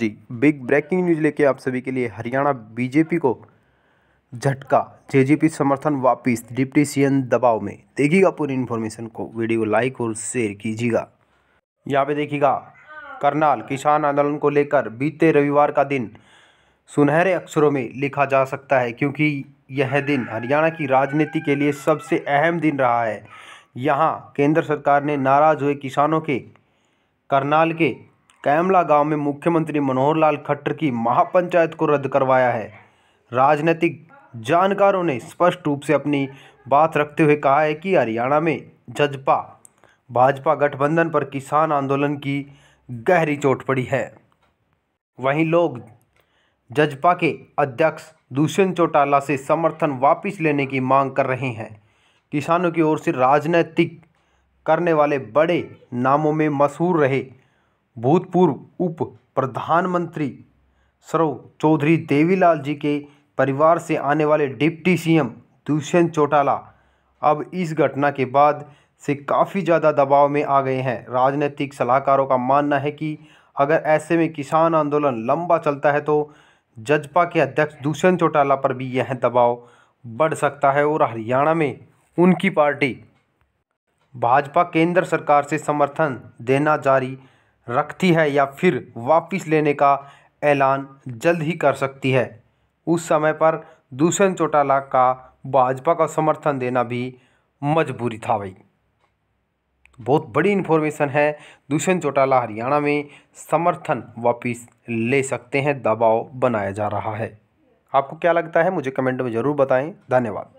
जी big breaking news लेके आप सभी के लिए हरियाणा बीजेपी को झटका जेजेपी समर्थन वापिस डिप्टी सीएम दबाव में देखिएगा पूरी इन्फॉर्मेशन को वीडियो लाइक और शेयर कीजिएगा यहाँ पे देखिएगा करनाल किसान आंदोलन को लेकर बीते रविवार का दिन सुनहरे अक्षरों में लिखा जा सकता है क्योंकि यह दिन हरियाणा की राजनीति के लिए सबसे अहम दिन रहा है यहाँ केंद्र सरकार ने नाराज हुए किसानों के करनाल के कैमला गांव में मुख्यमंत्री मनोहर लाल खट्टर की महापंचायत को रद्द करवाया है राजनीतिक जानकारों ने स्पष्ट रूप से अपनी बात रखते हुए कहा है कि हरियाणा में जजपा भाजपा गठबंधन पर किसान आंदोलन की गहरी चोट पड़ी है वहीं लोग जजपा के अध्यक्ष दुष्यंत चौटाला से समर्थन वापस लेने की मांग कर रहे हैं किसानों की ओर से राजनीतिक करने वाले बड़े नामों में मशहूर रहे भूतपूर्व उप प्रधानमंत्री सरो चौधरी देवीलाल जी के परिवार से आने वाले डिप्टी सीएम दुष्यंत चौटाला अब इस घटना के बाद से काफ़ी ज़्यादा दबाव में आ गए हैं राजनीतिक सलाहकारों का मानना है कि अगर ऐसे में किसान आंदोलन लंबा चलता है तो जजपा के अध्यक्ष दुष्यंत चौटाला पर भी यह दबाव बढ़ सकता है और हरियाणा में उनकी पार्टी भाजपा केंद्र सरकार से समर्थन देना जारी रखती है या फिर वापस लेने का ऐलान जल्द ही कर सकती है उस समय पर दुष्यंत चौटाला का भाजपा का समर्थन देना भी मजबूरी था भाई बहुत बड़ी इन्फॉर्मेशन है दुष्यंत चौटाला हरियाणा में समर्थन वापस ले सकते हैं दबाव बनाया जा रहा है आपको क्या लगता है मुझे कमेंट में ज़रूर बताएं धन्यवाद